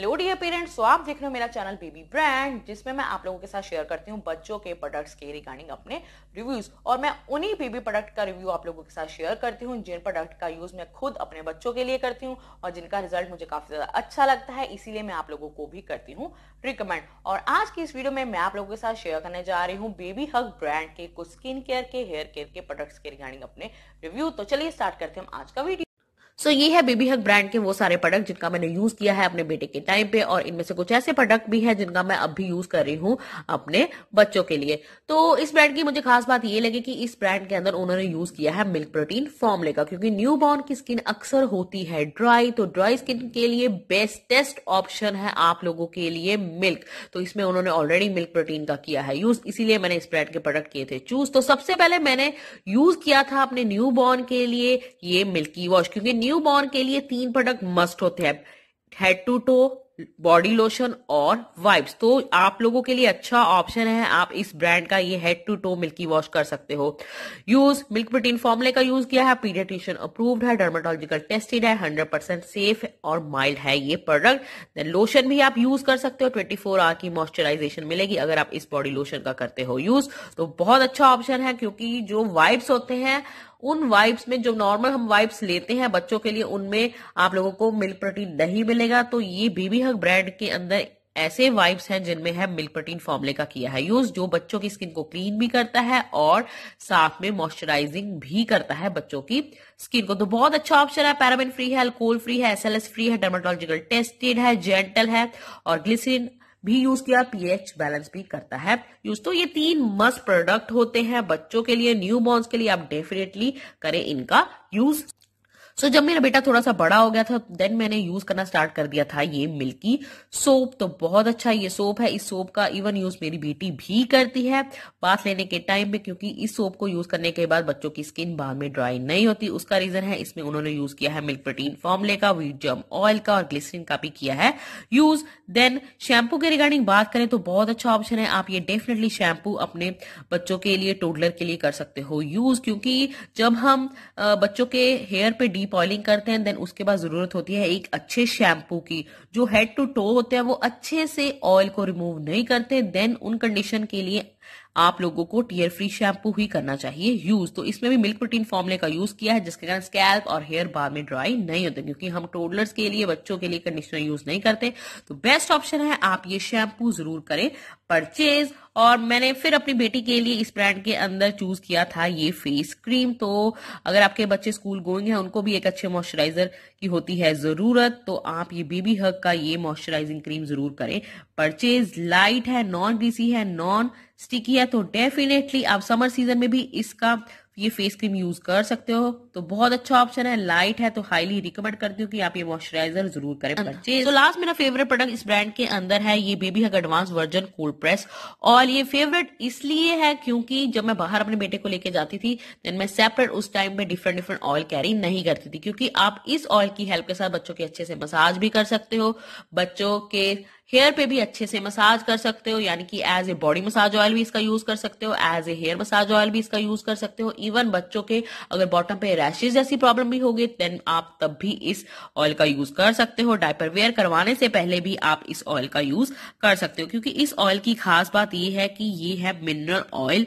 hello dear parents तो आप देख रहे हो मेरा चैनल बेबी ब्रांड जिसमें मैं आप लोगों के साथ शेयर करती हूँ बच्चों के प्रोडक्ट्स के रिगार्डिंग अपने रिव्यूज और मैं उन्हीं बेबी प्रोडक्ट का रिव्यू आप लोगों के साथ शेयर करती हूँ जिन प्रोडक्ट का यूज मैं खुद अपने बच्चों के लिए करती हूँ और जिनका रिजल्ट मुझे काफी ज्यादा अच्छा लगता है इसीलिए मैं आप लोगों को भी करती हूँ रिकमेंड और आज की इस वीडियो में मैं आप लोगों के साथ शेयर करने जा रही हूँ बेबी हक ब्रांड के कुछ स्किन केयर के हेयर केयर के प्रोडक्ट्स के रिगार्डिंग अपने रिव्यू तो चलिए स्टार्ट करते हैं हम आज का वीडियो सो so, ये है बेबी हक ब्रांड के वो सारे प्रोडक्ट जिनका मैंने यूज किया है अपने बेटे के टाइम पे और इनमें से कुछ ऐसे प्रोडक्ट भी है जिनका मैं अब भी यूज कर रही हूँ अपने बच्चों के लिए तो इस ब्रांड की मुझे खास बात ये लगी कि इस ब्रांड के अंदर उन्होंने यूज किया है मिल्क प्रोटीन फॉर्मले का क्योंकि न्यू बॉर्न की स्किन अक्सर होती है ड्राई तो ड्राई स्किन के लिए बेस्टेस्ट ऑप्शन है आप लोगों के लिए मिल्क तो इसमें उन्होंने ऑलरेडी मिल्क प्रोटीन का किया है यूज इसीलिए मैंने इस ब्रांड के प्रोडक्ट किए थे चूज तो सबसे पहले मैंने यूज किया था अपने न्यू बॉर्न के लिए ये मिल्की वॉश क्योंकि न्यू न्यू बॉर्न के लिए तीन प्रोडक्ट मस्ट होते हैं head to toe body lotion और वाइप्स तो आप लोगों के लिए अच्छा ऑप्शन है आप इस ब्रांड का ये head to toe milky wash कर सकते हो यूज मिल्क प्रोटीन फॉर्मुले का यूज किया है पीडियट्रिशियन अप्रूव्ड है डर्माटोलॉजिकल टेस्टेड है 100 परसेंट सेफ और माइल्ड है ये प्रोडक्ट देन लोशन भी आप यूज कर सकते हो 24 फोर आवर की मॉइस्चराइजेशन मिलेगी अगर आप इस बॉडी लोशन का करते हो यूज तो बहुत अच्छा ऑप्शन है क्योंकि जो वाइब्स होते हैं उन वाइब्स में जो नॉर्मल हम वाइब्स लेते हैं बच्चों के लिए उनमें आप लोगों को मिल्क प्रोटीन नहीं मिलेगा तो ये बीबी हक ब्रांड के अंदर ऐसे वाइब्स हैं जिनमें है मिल्क प्रोटीन फॉर्मूले का किया है यूज जो बच्चों की स्किन को क्लीन भी करता है और साथ में मॉइस्चराइजिंग भी करता है बच्चों की स्किन को तो बहुत अच्छा ऑप्शन है पैराबिन फ्री है अल्कोहल फ्री है एसएलएस फ्री है डर्माटोलॉजिकल टेस्टेड है जेंटल है और ग्लिसरीन भी यूज किया पीएच बैलेंस भी करता है यूज तो ये तीन मस्त प्रोडक्ट होते हैं बच्चों के लिए न्यू बॉर्न के लिए आप डेफिनेटली करें इनका यूज सो so, जब मेरा बेटा थोड़ा सा बड़ा हो गया था देन मैंने यूज करना स्टार्ट कर दिया था ये मिल्की सोप तो बहुत अच्छा ये सोप है इस सोप का इवन यूज मेरी बेटी भी करती है बात लेने के टाइम में क्योंकि इस सोप को यूज करने के बाद बच्चों की स्किन बाद में ड्राई नहीं होती उसका रीजन है इसमें उन्होंने यूज किया है मिल्क प्रोटीन फॉर्मले का वीट जम ऑयल का और ग्लिसरीन का भी किया है यूज देन शैम्पू के रिगार्डिंग बात करें तो बहुत अच्छा ऑप्शन है आप ये डेफिनेटली शैम्पू अपने बच्चों के लिए टोडलर के लिए कर सकते हो यूज क्योंकि जब हम बच्चों के हेयर पे डीप बॉइलिंग करते हैं देन उसके बाद जरूरत होती है एक अच्छे शैम्पू की जो हेड टू टो होते हैं वो अच्छे से ऑयल को रिमूव नहीं करते देन उन कंडीशन के लिए आप लोगों को टीयर फ्री शैम्पू ही करना चाहिए यूज तो इसमें भी मिल्क प्रोटीन फॉर्मुले का यूज किया है जिसके कारण स्कैल्प और हेयर बाद में ड्राई नहीं होते क्योंकि हम टोडलर्स के लिए बच्चों के लिए कंडीशनर यूज नहीं करते तो बेस्ट ऑप्शन है आप ये शैम्पू जरूर करें परचेज और मैंने फिर अपनी बेटी के लिए इस ब्रांड के अंदर चूज किया था ये फेस क्रीम तो अगर आपके बच्चे स्कूल गोइंग है उनको भी एक अच्छे मॉइस्चराइजर की होती है जरूरत तो आप ये बेबी हक का ये मॉइस्चराइजिंग क्रीम जरूर करें परचेज लाइट है नॉन ग्रीसी है नॉन स्टिकी है तो डेफिनेटली आप समर सीजन में भी इसका ये फेस क्रीम यूज कर सकते हो तो बहुत अच्छा ऑप्शन है लाइट है तो हाईली रिकमेंड करती हूँ कि आप ये मॉइस्चराइजर जरूर करें तो लास्ट मेरा फेवरेट प्रोडक्ट इस ब्रांड के अंदर है ये baby hug advance version cold press और ये फेवरेट इसलिए है क्योंकि जब मैं बाहर अपने बेटे को लेके जाती थी देन मैं सेपरेट उस टाइम में डिफरेंट डिफरेंट ऑयल कैरी नहीं करती थी क्योंकि आप इस ऑयल की हेल्प के साथ बच्चों के अच्छे से मसाज भी कर सकते हो बच्चों के हेयर पे भी अच्छे से मसाज कर सकते हो यानी कि as a body massage oil भी इसका यूज कर सकते हो as a hair massage oil भी इसका यूज कर सकते हो इवन बच्चों के अगर बॉटम पे रैशेज जैसी प्रॉब्लम भी होगी देन आप तब भी इस ऑयल का यूज कर सकते हो डायपर वेयर करवाने से पहले भी आप इस ऑयल का यूज कर सकते हो क्योंकि इस ऑयल की खास बात यह है कि ये है मिनरल ऑयल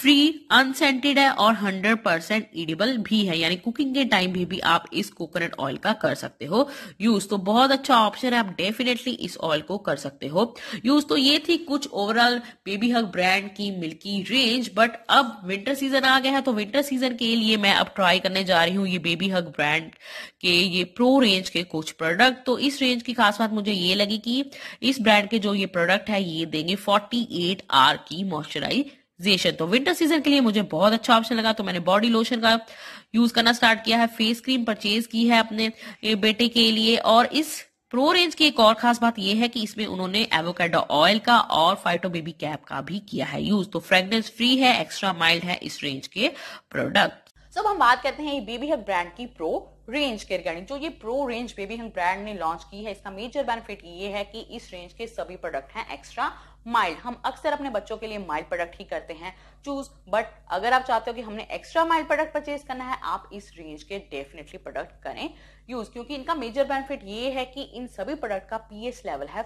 फ्री अनसेंटेड है और हंड्रेड परसेंट इडिबल भी है यानी कुकिंग के टाइम भी, भी आप इस कोकोनट ऑयल का कर सकते हो यूज तो बहुत अच्छा ऑप्शन है आप डेफिनेटली इस ऑयल को कर सकते हो यूज तो ये थी कुछ ओवरऑल बेबी हक ब्रांड की मिल्की रेंज बट अब विंटर सीजन आ गया है तो विंटर सीजन के लिए मैं अब ट्राई करने जा रही हूँ ये बेबी हक ब्रांड के ये प्रो रेंज के कुछ प्रोडक्ट तो इस रेंज की खास बात मुझे ये लगी कि इस ब्रांड के जो ये प्रोडक्ट है ये देंगे फोर्टी एट आर की मॉइस्चराइज जेशन तो विंटर सीजन के लिए मुझे बहुत अच्छा ऑप्शन लगा तो मैंने बॉडी लोशन का यूज करना स्टार्ट किया है फेस क्रीम परचेज की है अपने बेटे के लिए और इस प्रो रेंज की एक और खास बात यह है कि इसमें उन्होंने एवोकेडो ऑयल का और फाइटो बेबी कैप का भी किया है यूज तो फ्रेग्रेंस फ्री है एक्स्ट्रा माइल्ड है इस रेंज के प्रोडक्ट सब हम बात करते हैं बेबी हक ब्रांड की प्रो रेंज के रिगार्डिंग जो ये pro range baby hug brand ने लॉन्च की है इसका मेजर बेनिफिट ये है कि इस रेंज के सभी प्रोडक्ट हैं एक्स्ट्रा माइल्ड हम अक्सर अपने बच्चों के लिए माइल्ड प्रोडक्ट ही करते हैं चूज बट अगर आप चाहते हो कि हमने एक्स्ट्रा माइल्ड प्रोडक्ट परचेज करना है आप इस रेंज के डेफिनेटली प्रोडक्ट करें यूज क्योंकि इनका मेजर बेनिफिट ये है कि इन सभी प्रोडक्ट का पी लेवल है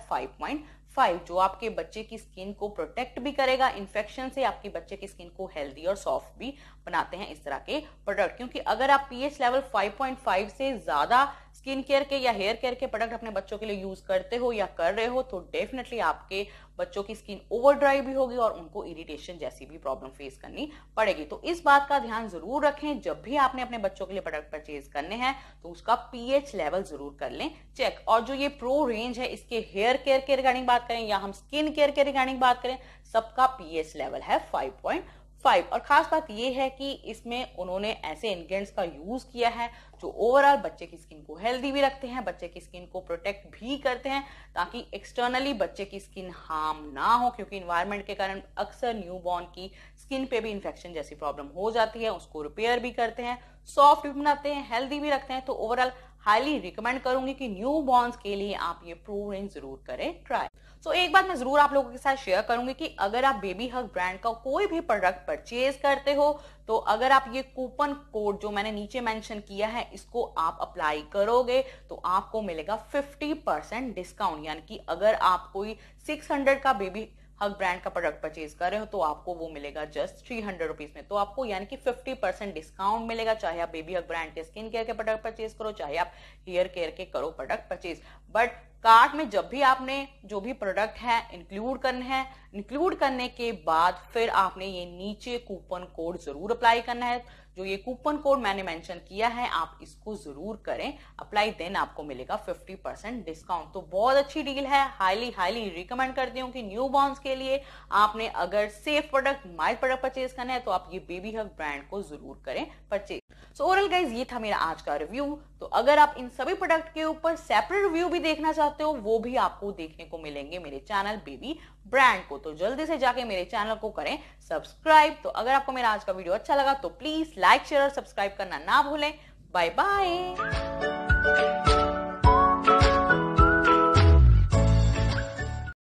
फाइव जो आपके बच्चे की स्किन को प्रोटेक्ट भी करेगा इन्फेक्शन से आपके बच्चे की स्किन को हेल्दी और सॉफ्ट भी बनाते हैं इस तरह के प्रोडक्ट क्योंकि अगर आप पीएच लेवल 5.5 से ज्यादा स्किन केयर के या हेयर केयर के प्रोडक्ट अपने बच्चों के लिए यूज करते हो या कर रहे हो तो डेफिनेटली आपके बच्चों की स्किन ओवर ड्राई भी होगी और उनको इरिटेशन जैसी भी प्रॉब्लम फेस करनी पड़ेगी तो इस बात का ध्यान जरूर रखें जब भी आपने अपने बच्चों के लिए प्रोडक्ट परचेज करने हैं तो उसका पीएच लेवल जरूर कर लें चेक और जो ये प्रो रेंज है इसके हेयर केयर के रिगार्डिंग बात करें या हम स्किन केयर के रिगार्डिंग बात करें सबका पीएच लेवल है फाइव पॉइंट फाइव और खास बात यह है कि इसमें उन्होंने ऐसे इंग्रेडिएंट्स का यूज किया है जो ओवरऑल बच्चे की स्किन को हेल्दी भी रखते हैं बच्चे की स्किन को प्रोटेक्ट भी करते हैं ताकि एक्सटर्नली बच्चे की स्किन हार्म ना हो क्योंकि इन्वायरमेंट के कारण अक्सर न्यूबॉर्न की स्किन पे भी इन्फेक्शन जैसी प्रॉब्लम हो जाती है उसको रिपेयर भी करते हैं सॉफ्ट भी बनाते हैं हेल्दी भी रखते हैं तो ओवरऑल हाईली रिकमेंड करूंगी कि न्यू के लिए आप ये प्रूव इन जरूर करें ट्राई सो एक बात मैं जरूर आप लोगों के साथ शेयर करूंगी कि अगर आप बेबी हग ब्रांड का कोई भी प्रोडक्ट परचेज करते हो तो अगर आप ये कूपन कोड जो मैंने नीचे मेंशन किया है इसको आप अप्लाई करोगे तो आपको मिलेगा 50 परसेंट डिस्काउंट यानी कि अगर आप कोई 600 का बेबी हक ब्रांड का प्रोडक्ट परचेज कर रहे हो तो आपको वो मिलेगा जस्ट थ्री हंड्रेड रुपीज में तो आपको यानी कि फिफ्टी परसेंट डिस्काउंट मिलेगा चाहे आप बेबी हक ब्रांड के स्किन केयर के प्रोडक्ट परचेज करो चाहे आप हेयर केयर के करो प्रोडक्ट परचेज बट कार्ट में जब भी आपने जो भी प्रोडक्ट है इंक्लूड करना है इंक्लूड करने के बाद फिर आपने ये नीचे कूपन कोड जरूर अप्लाई करना है जो ये कूपन कोड मैंने मेंशन किया है आप इसको जरूर करें अप्लाई देन आपको मिलेगा 50 परसेंट डिस्काउंट तो बहुत अच्छी डील है हाईली हाईली रिकमेंड करती हूँ कि न्यू बॉन्स के लिए आपने अगर safe product mild product purchase करना है तो आप ये बेबी हक ब्रांड को जरूर करें परचेज सो ओरल गाइज ये था मेरा आज का रिव्यू तो अगर आप इन सभी प्रोडक्ट के ऊपर सेपरेट रिव्यू भी देखना चाहते हो वो भी आपको देखने को मिलेंगे मेरे चैनल बेबी ब्रांड को तो जल्दी से जाके मेरे चैनल को करें सब्सक्राइब तो अगर आपको मेरा आज का वीडियो अच्छा लगा तो प्लीज लाइक शेयर और सब्सक्राइब करना ना भूलें बाय बाय